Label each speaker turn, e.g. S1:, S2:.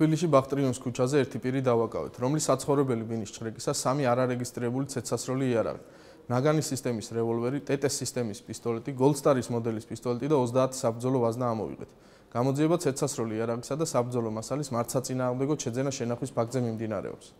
S1: თბილისში ბახტრიონის ქუჩაზე ერთი პირი დავაკავეთ, რომლის საცხოვრებელი ბინის ჭრეკისა სამი არარეგისტრირებული ცეცასროლი იარაღი. ნაგანის სისტემის რევოლვერი, ტეტეს სისტემის პისტოლეტი, გოლდსტარის მოდელის პისტოლეტი და 30 საბრძოლო ვაზნა ამოვიღეთ. გამოძიება ცეცასროლი იარაღისა და საბრძოლო მასალის მარცხაცინა აღმდეგო შეძენა შენახვის ფაქტზე მიმდინარეობს.